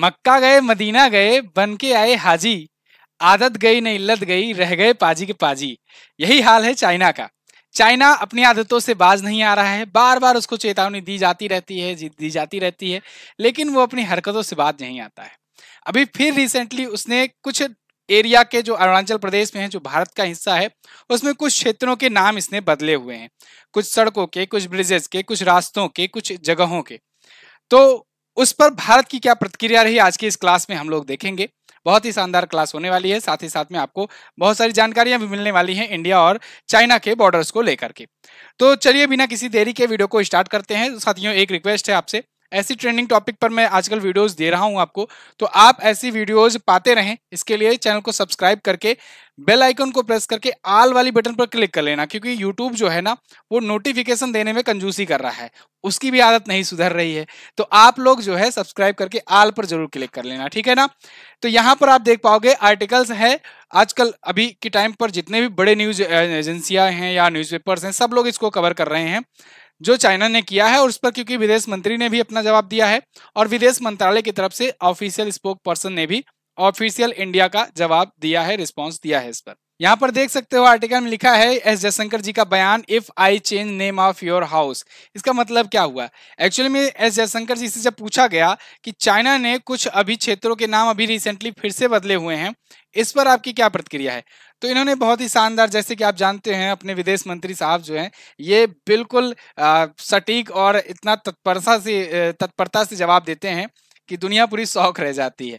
मक्का गए मदीना गए बन के आए हाजी आदत गई नहीं लत गई रह गए पाजी के पाजी यही हाल है चाइना का चाइना अपनी आदतों से बाज नहीं आ रहा है बार बार उसको चेतावनी दी जाती रहती है दी जाती रहती है लेकिन वो अपनी हरकतों से बाज नहीं आता है अभी फिर रिसेंटली उसने कुछ एरिया के जो अरुणाचल प्रदेश में है जो भारत का हिस्सा है उसमें कुछ क्षेत्रों के नाम इसने बदले हुए हैं कुछ सड़कों के कुछ ब्रिजेस के कुछ रास्तों के कुछ जगहों के तो उस पर भारत की क्या प्रतिक्रिया रही आज की इस क्लास में हम लोग देखेंगे बहुत ही शानदार क्लास होने वाली है साथ ही साथ में आपको बहुत सारी जानकारियां भी मिलने वाली हैं इंडिया और चाइना के बॉर्डर्स को लेकर के तो चलिए बिना किसी देरी के वीडियो को स्टार्ट करते हैं साथियों एक रिक्वेस्ट है आपसे ऐसी ट्रेंडिंग टॉपिक पर मैं आजकल वीडियोस दे रहा हूं आपको तो आप ऐसी वीडियोस पाते रहें इसके लिए चैनल को सब्सक्राइब करके बेल आइकन को प्रेस करके आल वाली बटन पर क्लिक कर लेना क्योंकि यूट्यूब जो है ना वो नोटिफिकेशन देने में कंजूसी कर रहा है उसकी भी आदत नहीं सुधर रही है तो आप लोग जो है सब्सक्राइब करके आल पर जरूर क्लिक कर लेना ठीक है ना तो यहाँ पर आप देख पाओगे आर्टिकल्स है आजकल अभी के टाइम पर जितने भी बड़े न्यूज एजेंसियां हैं या न्यूज़पेपर्स हैं सब लोग इसको कवर कर रहे हैं जो चाइना ने किया है और उस पर क्योंकि विदेश मंत्री ने भी अपना जवाब दिया है और विदेश मंत्रालय की तरफ से ऑफिशियल स्पोक पर्सन ने भी ऑफिशियल इंडिया का जवाब दिया है रिस्पॉन्स दिया है इस पर यहाँ पर देख सकते हो आर्टिकल में लिखा है एस जयशंकर जी का बयान if I change name of your house इसका मतलब क्या हुआ एक्चुअली में एस जयशंकर जी से जब पूछा गया कि चाइना ने कुछ अभी क्षेत्रों के नाम अभी रिसेंटली फिर से बदले हुए हैं इस पर आपकी क्या प्रतिक्रिया है तो इन्होंने बहुत ही शानदार जैसे कि आप जानते हैं अपने विदेश मंत्री साहब जो हैं ये बिल्कुल सटीक और इतना तत्परता से तत्परता से जवाब देते हैं कि दुनिया पूरी शौक रह जाती है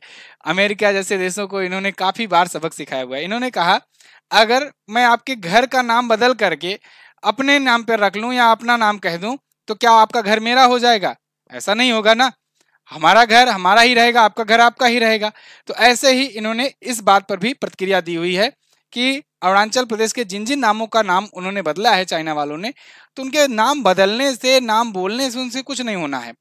अमेरिका जैसे देशों को इन्होंने काफी बार सबक सिखाया हुआ है इन्होंने कहा अगर मैं आपके घर का नाम बदल करके अपने नाम पर रख लूं या अपना नाम कह दूं तो क्या आपका घर मेरा हो जाएगा ऐसा नहीं होगा ना हमारा घर हमारा ही रहेगा आपका घर आपका ही रहेगा तो ऐसे ही इन्होंने इस बात पर भी प्रतिक्रिया दी हुई है कि अरुणाचल प्रदेश के जिन जिन नामों का नाम उन्होंने बदला है चाइना वालों ने तो उनके नाम बदलने से नाम बोलने से उनसे कुछ नहीं होना है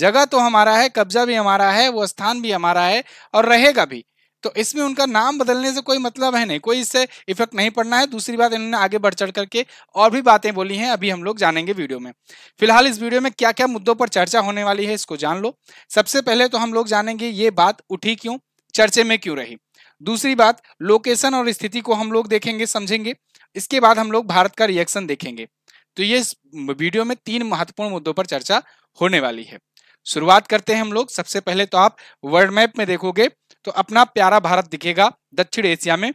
जगह तो हमारा है कब्जा भी हमारा है वो स्थान भी हमारा है और रहेगा भी तो इसमें उनका नाम बदलने से कोई मतलब है नहीं कोई इससे इफेक्ट नहीं पड़ना है दूसरी बात इन्होंने आगे बढ़ चढ़ करके और भी बातें बोली हैं अभी हम लोग जानेंगे वीडियो में फिलहाल इस वीडियो में क्या क्या मुद्दों पर चर्चा होने वाली है इसको जान लो सबसे पहले तो हम लोग जानेंगे ये बात उठी क्यों चर्चे में क्यों रही दूसरी बात लोकेशन और स्थिति को हम लोग देखेंगे समझेंगे इसके बाद हम लोग भारत का रिएक्शन देखेंगे तो ये वीडियो में तीन महत्वपूर्ण मुद्दों पर चर्चा होने वाली है शुरुआत करते हैं हम लोग सबसे पहले तो आप वर्ल्ड मैप में देखोगे तो अपना प्यारा भारत दिखेगा दक्षिण एशिया में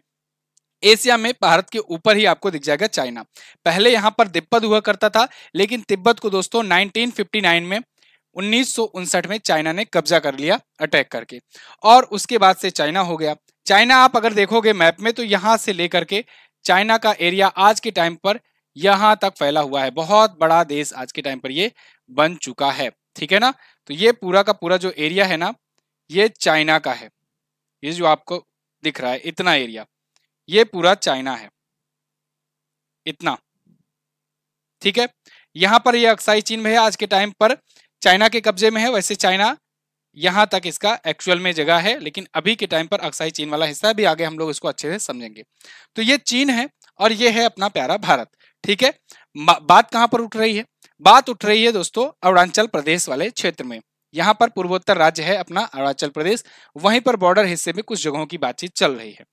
एशिया में भारत के ऊपर ही आपको दिख जाएगा चाइना पहले यहाँ पर तिब्बत हुआ करता था लेकिन तिब्बत को दोस्तों 1959 में उन्नीस में चाइना ने कब्जा कर लिया अटैक करके और उसके बाद से चाइना हो गया चाइना आप अगर देखोगे मैप में तो यहाँ से लेकर के चाइना का एरिया आज के टाइम पर यहाँ तक फैला हुआ है बहुत बड़ा देश आज के टाइम पर ये बन चुका है ठीक है ना तो ये पूरा का पूरा जो एरिया है ना ये चाइना का है ये जो आपको दिख रहा है इतना एरिया ये पूरा चाइना है इतना ठीक है यहां पर ये अक्साई चीन में है आज के टाइम पर चाइना के कब्जे में है वैसे चाइना यहां तक इसका एक्चुअल में जगह है लेकिन अभी के टाइम पर अक्साई चीन वाला हिस्सा भी आगे हम लोग इसको अच्छे से समझेंगे तो ये चीन है और ये है अपना प्यारा भारत ठीक है बात कहां पर उठ रही है बात उठ रही है दोस्तों अरुणाचल प्रदेश वाले क्षेत्र में यहाँ पर पूर्वोत्तर राज्य है अपना अरुणाचल प्रदेश वहीं पर बॉर्डर हिस्से में कुछ जगहों की बातचीत चल रही है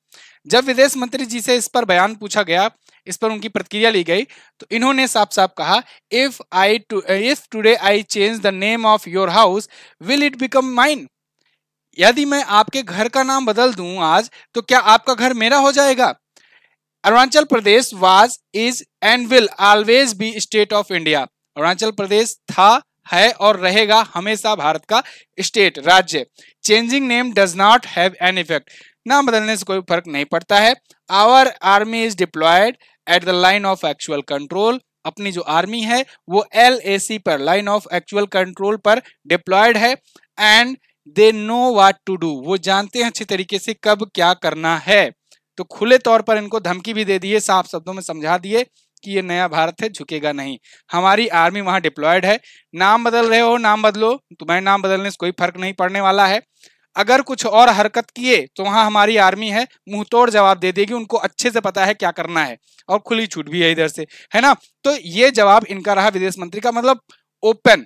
जब विदेश मंत्री जी से इस पर बयान पूछा गया इस पर उनकी प्रतिक्रिया ली गई तो इन्होंने साफ साफ कहा if I if today I change the name of your house will it become mine यदि मैं आपके घर का नाम बदल दूं आज तो क्या आपका घर मेरा हो जाएगा Arunachal Pradesh was is and will always be state of India Arunachal Pradesh था है और रहेगा हमेशा भारत का स्टेट राज्य changing name does not have an effect नाम बदलने से कोई फर्क नहीं पड़ता है our army is deployed at the line of actual control अपनी जो आर्मी है वो एल पर लाइन ऑफ एक्चुअल कंट्रोल पर डिप्लॉयड है and they know what to do वो जानते हैं अच्छे तरीके से कब क्या करना है तो खुले तौर पर इनको धमकी भी दे दिए साफ शब्दों में समझा दिए कि ये नया भारत है झुकेगा नहीं हमारी आर्मी वहां डिप्लॉयड है नाम बदल रहे हो नाम बदलो तुम्हारे नाम बदलने से कोई फर्क नहीं पड़ने वाला है अगर कुछ और हरकत किए तो वहां हमारी आर्मी है मुंह तोड़ जवाब दे देगी उनको अच्छे से पता है क्या करना है और खुली छूट भी है इधर से है ना तो ये जवाब इनका रहा विदेश मंत्री का मतलब ओपन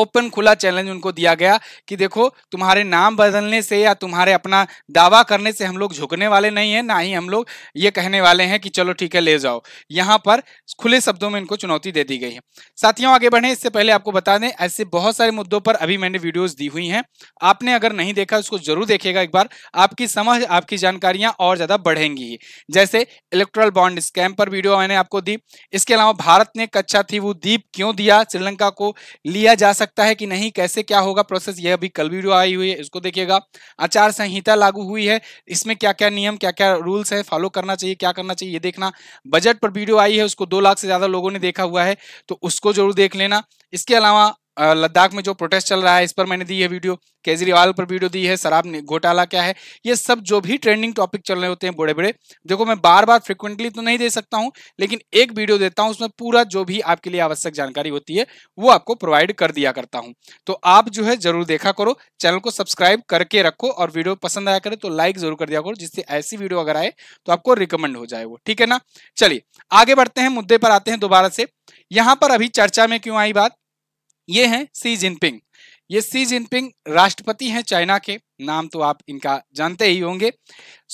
ओपन खुला चैलेंज उनको दिया गया कि देखो तुम्हारे नाम बदलने से या तुम्हारे अपना दावा करने से हम लोग झुकने वाले नहीं हैं ना ही हम लोग ये कहने वाले हैं कि चलो ठीक है ले जाओ यहाँ पर खुले शब्दों में इनको चुनौती दे दी गई है साथियों आगे बढ़े इससे पहले आपको बता दें ऐसे बहुत सारे मुद्दों पर अभी मैंने वीडियोज दी हुई हैं आपने अगर नहीं देखा उसको जरूर देखेगा एक बार आपकी समझ आपकी जानकारियां और ज्यादा बढ़ेंगी जैसे इलेक्ट्रल बॉन्ड स्कैम पर वीडियो मैंने आपको दी इसके अलावा भारत ने कच्चा थी वो द्वीप क्यों दिया श्रीलंका को लिया जा सकता सकता है कि नहीं कैसे क्या होगा प्रोसेस यह अभी कल वीडियो आई हुई है इसको देखिएगा आचार संहिता लागू हुई है इसमें क्या क्या नियम क्या क्या रूल्स है फॉलो करना चाहिए क्या करना चाहिए ये देखना बजट पर वीडियो आई है उसको दो लाख से ज़्यादा लोगों ने देखा हुआ है तो उसको जरूर देख लेना इसके अलावा लद्दाख में जो प्रोटेस्ट चल रहा है इस पर मैंने दी है वीडियो केजरीवाल पर वीडियो दी है शराब घोटाला क्या है ये सब जो भी ट्रेंडिंग टॉपिक चल रहे होते हैं बड़े बड़े देखो मैं बार बार फ्रिक्वेंटली तो नहीं दे सकता हूँ लेकिन एक वीडियो देता हूँ उसमें पूरा जो भी आपके लिए आवश्यक जानकारी होती है वो आपको प्रोवाइड कर दिया करता हूँ तो आप जो है जरूर देखा करो चैनल को सब्सक्राइब करके रखो और वीडियो पसंद आया करे तो लाइक जरूर कर दिया करो जिससे ऐसी वीडियो अगर आए तो आपको रिकमेंड हो जाए वो ठीक है ना चलिए आगे बढ़ते हैं मुद्दे पर आते हैं दोबारा से यहाँ पर अभी चर्चा में क्यों आई बात ये हैं सी जिनपिंग ये सी जिनपिंग राष्ट्रपति हैं चाइना के नाम तो आप इनका जानते ही होंगे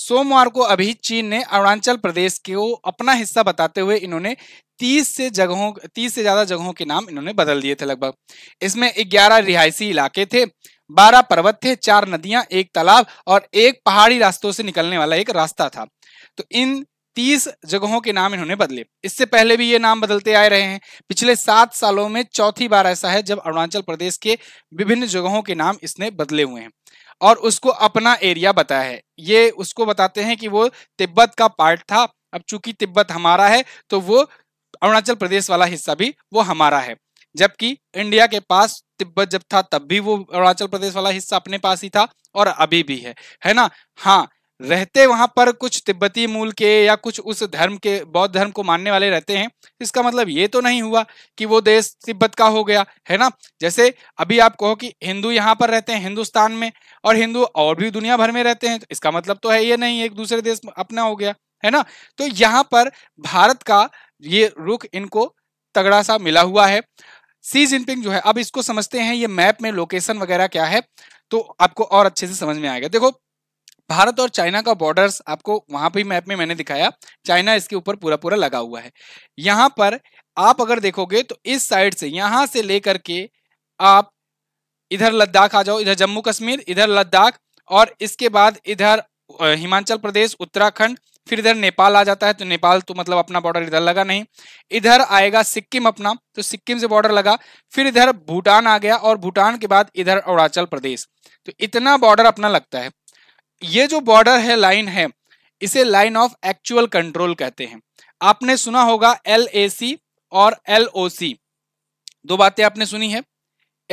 सोमवार को अभी चीन ने अरुणाचल प्रदेश के वो अपना हिस्सा बताते हुए इन्होंने 30 से जगहों 30 से ज्यादा जगहों के नाम इन्होंने बदल दिए थे लगभग इसमें 11 रिहायशी इलाके थे 12 पर्वत थे चार नदियां एक तालाब और एक पहाड़ी रास्तों से निकलने वाला एक रास्ता था तो इन तीस जगहों के नाम इन्होंने बदले इससे पहले भी ये नाम बदलते आए रहे हैं पिछले सात सालों में चौथी बार ऐसा है जब अरुणाचल प्रदेश के विभिन्न जगहों के नाम इसने बदले हुए हैं और उसको अपना एरिया बताया है ये उसको बताते हैं कि वो तिब्बत का पार्ट था अब चूंकि तिब्बत हमारा है तो वो अरुणाचल प्रदेश वाला हिस्सा भी वो हमारा है जबकि इंडिया के पास तिब्बत जब था तब भी वो अरुणाचल प्रदेश वाला हिस्सा अपने पास ही था और अभी भी है है ना हाँ रहते वहां पर कुछ तिब्बती मूल के या कुछ उस धर्म के बौद्ध धर्म को मानने वाले रहते हैं इसका मतलब ये तो नहीं हुआ कि वो देश तिब्बत का हो गया है ना जैसे अभी आप कहो कि हिंदू यहाँ पर रहते हैं हिंदुस्तान में और हिंदू और भी दुनिया भर में रहते हैं तो इसका मतलब तो है ये नहीं एक दूसरे देश अपना हो गया है ना तो यहाँ पर भारत का ये रुख इनको तगड़ा सा मिला हुआ है सी जिनपिंग जो है अब इसको समझते हैं ये मैप में लोकेशन वगैरह क्या है तो आपको और अच्छे से समझ में आएगा देखो भारत और चाइना का बॉर्डर्स आपको वहां पर मैप में मैंने दिखाया चाइना इसके ऊपर पूरा पूरा लगा हुआ है यहां पर आप अगर देखोगे तो इस साइड से यहां से लेकर के आप इधर लद्दाख आ जाओ इधर जम्मू कश्मीर इधर लद्दाख और इसके बाद इधर हिमाचल प्रदेश उत्तराखंड फिर इधर नेपाल आ जाता है तो नेपाल तो मतलब अपना बॉर्डर इधर लगा नहीं इधर आएगा सिक्किम अपना तो सिक्किम से बॉर्डर लगा फिर इधर भूटान आ गया और भूटान के बाद इधर अरुणाचल प्रदेश तो इतना बॉर्डर अपना लगता है ये जो बॉर्डर है लाइन है इसे लाइन ऑफ एक्चुअल कंट्रोल कहते हैं आपने सुना होगा एल और एल दो बातें आपने सुनी है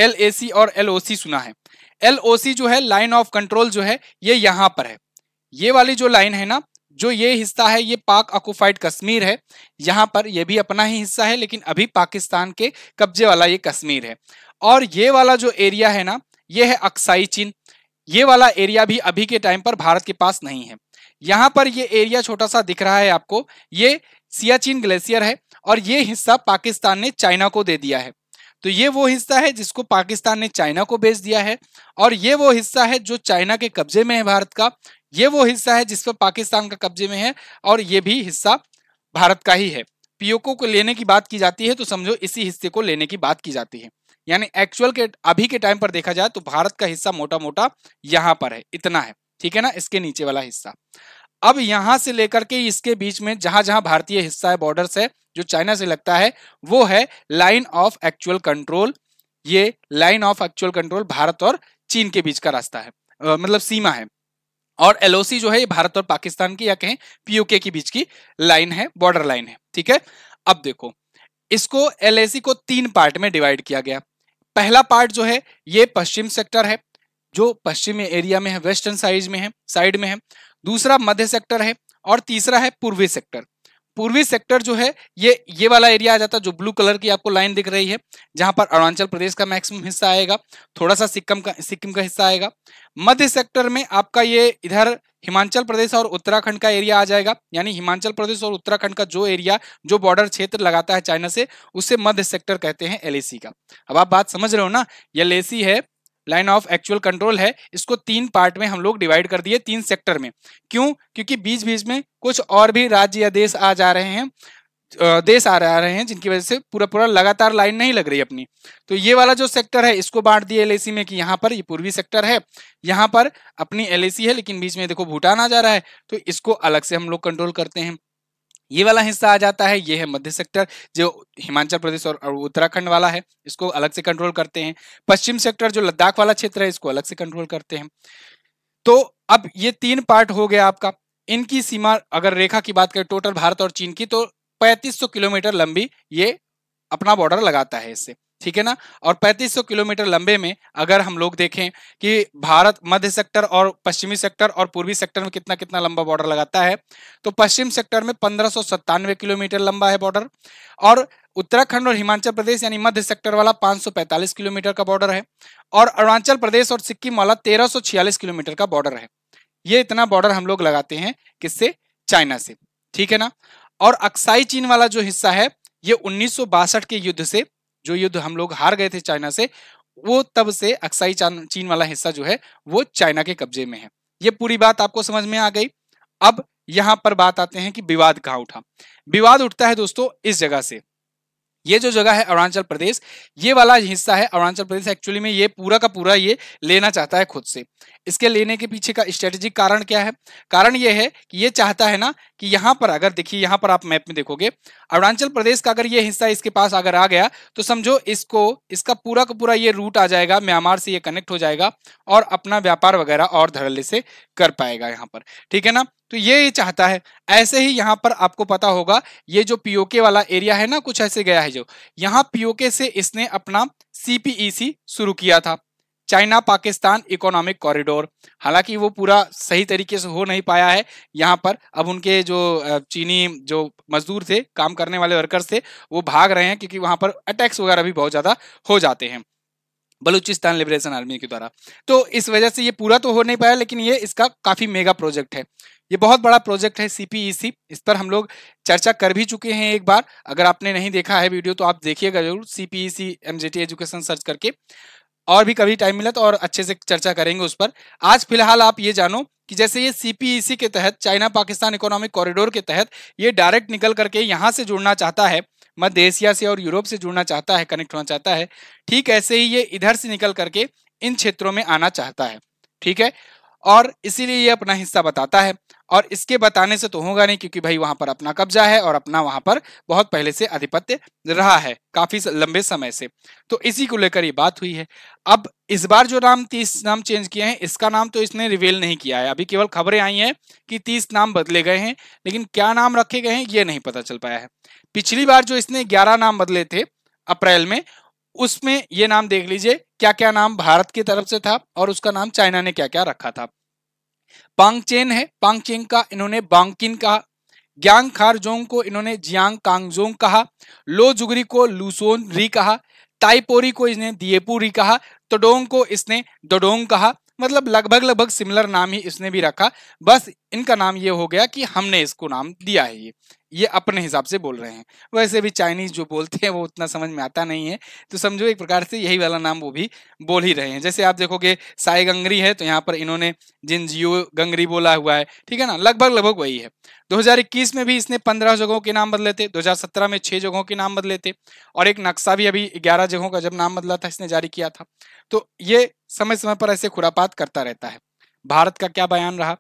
एल और एल सुना है एल जो है लाइन ऑफ कंट्रोल जो है ये यहां पर है ये वाली जो लाइन है ना जो ये हिस्सा है ये पाक ऑक्यूफाइड कश्मीर है यहां पर ये भी अपना ही हिस्सा है लेकिन अभी पाकिस्तान के कब्जे वाला ये कश्मीर है और ये वाला जो एरिया है ना ये है अक्साई चीन ये वाला एरिया भी अभी के टाइम पर भारत के पास नहीं है यहाँ पर ये एरिया छोटा सा दिख रहा है आपको ये सियाचिन ग्लेशियर है और ये हिस्सा पाकिस्तान ने चाइना को दे दिया है तो ये वो हिस्सा है जिसको पाकिस्तान ने चाइना को बेच दिया है और ये वो हिस्सा है जो चाइना के कब्जे में है भारत का ये वो हिस्सा है जिस पर पाकिस्तान का कब्जे में है और ये भी हिस्सा भारत का ही है पीओको को लेने की बात की जाती है तो समझो इसी हिस्से को लेने की बात की जाती है यानी एक्चुअल के अभी के टाइम पर देखा जाए तो भारत का हिस्सा मोटा मोटा यहाँ पर है इतना है ठीक है ना इसके नीचे वाला हिस्सा अब यहां से लेकर के इसके बीच में जहां जहां भारतीय हिस्सा है बॉर्डर है जो चाइना से लगता है वो है लाइन ऑफ एक्चुअल कंट्रोल ये line of actual control Bharat और चीन के बीच का रास्ता है आ, मतलब सीमा है और एलओसी जो है ये भारत और पाकिस्तान की या कहें पीयूके के बीच की लाइन है बॉर्डर लाइन है ठीक है अब देखो इसको एलएसी को तीन पार्ट में डिवाइड किया गया पहला पार्ट जो है ये पश्चिम सेक्टर है जो पश्चिमी एरिया में है वेस्टर्न साइड में है साइड में है दूसरा मध्य सेक्टर है और तीसरा है पूर्वी सेक्टर पूर्वी सेक्टर जो है ये ये वाला एरिया आ जाता है जो ब्लू कलर की आपको लाइन दिख रही है जहां पर अरुणाचल प्रदेश का मैक्सिमम हिस्सा आएगा थोड़ा सा सिक्किम का सिक्किम का हिस्सा आएगा मध्य सेक्टर में आपका ये इधर हिमाचल प्रदेश और उत्तराखंड का एरिया आ जाएगा यानी हिमाचल प्रदेश और उत्तराखंड का जो एरिया जो बॉर्डर क्षेत्र लगाता है चाइना से उसे मध्य सेक्टर कहते हैं एलएसी का अब आप बात समझ रहे हो ना एलएसी है लाइन ऑफ एक्चुअल कंट्रोल है इसको तीन पार्ट में हम लोग डिवाइड कर दिए तीन सेक्टर में क्यों क्योंकि बीच बीच में कुछ और भी राज्य या देश आ जा रहे हैं देश आ रहे हैं जिनकी वजह से पूरा पूरा लगातार लाइन नहीं लग रही अपनी तो ये वाला जो सेक्टर है इसको बांट दिए एल में कि यहाँ पर ये पूर्वी सेक्टर है यहाँ पर अपनी एल है लेकिन बीच में देखो भूटान आ जा रहा है तो इसको अलग से हम लोग कंट्रोल करते हैं ये वाला हिस्सा आ जाता है ये है मध्य सेक्टर जो हिमाचल प्रदेश और उत्तराखंड वाला है इसको अलग से कंट्रोल करते हैं पश्चिम सेक्टर जो लद्दाख वाला क्षेत्र है इसको अलग से कंट्रोल करते हैं तो अब ये तीन पार्ट हो गया आपका इनकी सीमा अगर रेखा की बात करें टोटल भारत और चीन की तो 3500 किलोमीटर लंबी ये अपना बॉर्डर लगाता है इससे ठीक है ना और 3500 किलोमीटर लंबे में अगर हम लोग देखें कि भारत मध्य सेक्टर और पश्चिमी सेक्टर और पूर्वी सेक्टर में कितना कितना लंबा बॉर्डर लगाता है तो पश्चिम सेक्टर में पंद्रह किलोमीटर लंबा है बॉर्डर और उत्तराखंड और हिमाचल प्रदेश यानी मध्य सेक्टर वाला 545 किलोमीटर का बॉर्डर है और अरुणाचल प्रदेश और सिक्किम वाला 1346 किलोमीटर का बॉर्डर है ये इतना बॉर्डर हम लोग लगाते हैं किससे चाइना से ठीक है ना और अक्साई चीन वाला जो हिस्सा है ये उन्नीस के युद्ध से जो युद्ध हम लोग हार गए थे चाइना से वो तब से अक्साई चीन वाला हिस्सा जो है वो चाइना के कब्जे में है ये पूरी बात आपको समझ में आ गई अब यहां पर बात आते हैं कि विवाद कहां उठा विवाद उठता है दोस्तों इस जगह से ये जो जगह है अरुणाचल प्रदेश ये वाला हिस्सा है अरुणाचल प्रदेश एक्चुअली में ये पूरा का पूरा ये लेना चाहता है खुद से इसके लेने के पीछे का स्ट्रेटेजिक कारण क्या है कारण ये है कि ये चाहता है ना कि यहाँ पर अगर देखिए यहाँ पर आप मैप में देखोगे अरुणाचल प्रदेश का अगर ये हिस्सा इसके पास अगर आ गया तो समझो इसको इसका पूरा का पूरा ये रूट आ जाएगा म्यांमार से ये कनेक्ट हो जाएगा और अपना व्यापार वगैरह और धड़ल्ले से कर पाएगा यहाँ पर ठीक है ना तो ये चाहता है ऐसे ही यहाँ पर आपको पता होगा ये जो पीओके वाला एरिया है ना कुछ ऐसे गया है जो यहाँ पीओके से इसने अपना सीपीईसी e शुरू किया था चाइना पाकिस्तान इकोनॉमिक कॉरिडोर हालांकि वो पूरा सही तरीके से हो नहीं पाया है यहाँ पर अब उनके जो चीनी जो मजदूर थे काम करने वाले वर्कर्स थे वो भाग रहे हैं क्योंकि वहाँ पर अटैक्स वगैरह भी बहुत ज़्यादा हो जाते हैं बलूचिस्तान लिबरेशन आर्मी के द्वारा तो इस वजह से ये पूरा तो हो नहीं पाया लेकिन ये इसका काफ़ी मेगा प्रोजेक्ट है ये बहुत बड़ा प्रोजेक्ट है सीपीईसी e इस पर हम लोग चर्चा कर भी चुके हैं एक बार अगर आपने नहीं देखा है वीडियो तो आप देखिएगा जरूर सीपीईसी एमजेटी एजुकेशन सर्च करके और भी कभी टाइम मिला तो और अच्छे से चर्चा करेंगे उस पर आज फिलहाल आप ये जानो कि जैसे ये सीपीईसी e के तहत चाइना पाकिस्तान इकोनॉमिक कॉरिडोर के तहत ये डायरेक्ट निकल करके यहाँ से जुड़ना चाहता है मध्य एशिया से और यूरोप से जुड़ना चाहता है कनेक्ट होना चाहता है ठीक ऐसे ही ये इधर से निकल करके इन क्षेत्रों में आना चाहता है ठीक है और इसीलिए ये अपना हिस्सा बताता है और इसके बताने से तो होगा नहीं क्योंकि भाई वहां पर अपना कब्जा है और अपना वहां पर बहुत पहले से आधिपत्य रहा है काफी लंबे समय से तो इसी को लेकर ये बात हुई है अब इस बार जो नाम तीस नाम चेंज किए हैं इसका नाम तो इसने रिवील नहीं किया है अभी केवल खबरें आई हैं कि तीस नाम बदले गए हैं लेकिन क्या नाम रखे गए हैं ये नहीं पता चल पाया है पिछली बार जो इसने ग्यारह नाम बदले थे अप्रैल में उसमें ये नाम देख लीजिए क्या क्या नाम भारत की तरफ से था और उसका नाम चाइना ने क्या क्या रखा था बांगचेन है बांगचेन का इन्होंने बांगकिन कहा ग्यांग खारजोंग को इन्होंने जियांग कांगजोंग कहा लो जुगरी को लूसोन री कहा ताइपोरी को इसने दिएपुरी कहा तोडोंग को इसने दोडोंग कहा मतलब लगभग लगभग सिमिलर नाम ही इसने भी रखा बस इनका नाम ये हो गया कि हमने इसको नाम दिया है ये ये अपने हिसाब से बोल रहे हैं वैसे भी चाइनीज जो बोलते हैं वो उतना समझ में आता नहीं है तो समझो एक प्रकार से यही वाला नाम वो भी बोल ही रहे हैं जैसे आप देखोगे साई गंगरी है तो यहाँ पर इन्होंने जिन जियो गंगरी बोला हुआ है ठीक है ना लगभग लगभग वही है 2021 में भी इसने 15 जगहों के नाम बदले थे 2017 में छह जगहों के नाम बदले थे और एक नक्शा भी अभी 11 जगहों का जब नाम बदला था इसने जारी किया था तो ये समय समय पर ऐसे खुरापात करता रहता है भारत का क्या बयान रहा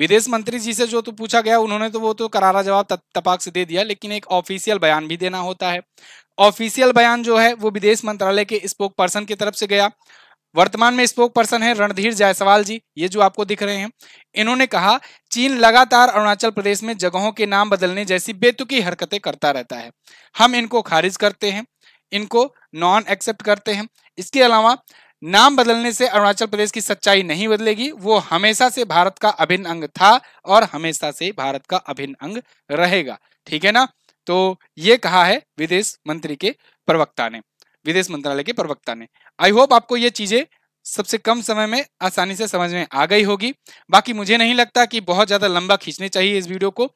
विदेश मंत्री जी से जो तो पूछा गया उन्होंने तो वो तो करारा जवाब तपाक से दे दिया लेकिन एक ऑफिशियल बयान भी देना होता है ऑफिशियल बयान जो है वो विदेश मंत्रालय के स्पोक पर्सन की तरफ से गया वर्तमान में स्पोक पर्सन है रणधीर जायसवाल जी ये जो आपको दिख रहे हैं इन्होंने कहा चीन लगातार अरुणाचल प्रदेश में जगहों के नाम बदलने जैसी बेतुकी हरकतें करता रहता है हम इनको खारिज करते हैं इनको नॉन एक्सेप्ट करते हैं इसके अलावा नाम बदलने से अरुणाचल प्रदेश की सच्चाई नहीं बदलेगी वो हमेशा से भारत का अभिन्न अंग था और हमेशा से भारत का अभिन्न अंग रहेगा ठीक है ना तो ये कहा है विदेश मंत्री के प्रवक्ता ने विदेश मंत्रालय के प्रवक्ता ने आई होप आपको ये चीजें सबसे कम समय में आसानी से समझ में आ गई होगी बाकी मुझे नहीं लगता कि बहुत ज़्यादा लंबा खींचने चाहिए इस वीडियो को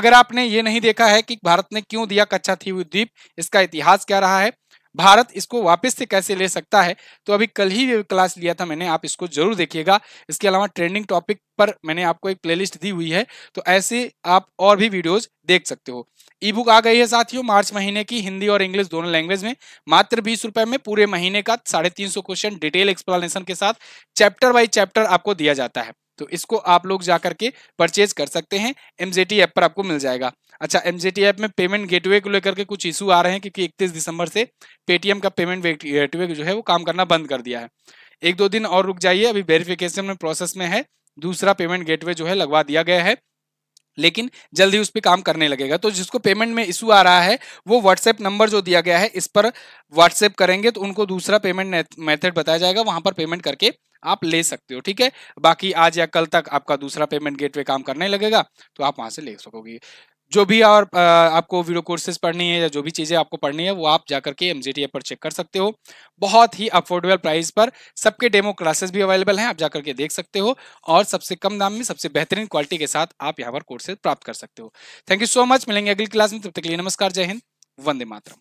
अगर आपने ये नहीं देखा है कि भारत ने क्यों दिया कच्छा थी द्वीप इसका इतिहास क्या रहा है भारत इसको वापस से कैसे ले सकता है तो अभी कल ही क्लास लिया था मैंने आप इसको जरूर देखिएगा इसके अलावा ट्रेंडिंग टॉपिक पर मैंने आपको एक प्लेलिस्ट दी हुई है तो ऐसे आप और भी वीडियोस देख सकते हो ई बुक आ गई है साथियों मार्च महीने की हिंदी और इंग्लिश दोनों लैंग्वेज में मात्र बीस रुपए में पूरे महीने का साढ़े तीन सौ क्वेश्चन डिटेल एक्सप्लेनेशन के साथ चैप्टर बाई चैप्टर आपको दिया जाता है तो इसको आप लोग जा करके परचेज कर सकते हैं एम ऐप पर आपको मिल जाएगा अच्छा एम ऐप में पेमेंट गेटवे को लेकर के कुछ इशू आ रहे हैं क्योंकि इकतीस दिसंबर से पेटीएम का पेमेंट गेटवे जो है वो काम करना बंद कर दिया है एक दो दिन और रुक जाइए अभी वेरिफिकेशन में प्रोसेस में है दूसरा पेमेंट गेटवे जो है लगवा दिया गया है लेकिन जल्दी उस पर काम करने लगेगा तो जिसको पेमेंट में इशू आ रहा है वो व्हाट्सएप नंबर जो दिया गया है इस पर व्हाट्सएप करेंगे तो उनको दूसरा पेमेंट मेथड बताया जाएगा वहां पर पेमेंट करके आप ले सकते हो ठीक है बाकी आज या कल तक आपका दूसरा पेमेंट गेटवे काम करने लगेगा तो आप वहां से ले सकोगे जो भी और आपको वीडियो कोर्सेज पढ़नी है या जो भी चीज़ें आपको पढ़नी है वो आप जाकर के एम पर चेक कर सकते हो बहुत ही अफोर्डेबल प्राइस पर सबके डेमो क्लासेस भी अवेलेबल हैं आप जाकर के देख सकते हो और सबसे कम दाम में सबसे बेहतरीन क्वालिटी के साथ आप यहाँ पर कोर्सेज प्राप्त कर सकते हो थैंक यू सो मच मिलेंगे अगली क्लास में तब तक लिए नमस्कार जय हिंद वंदे मातरम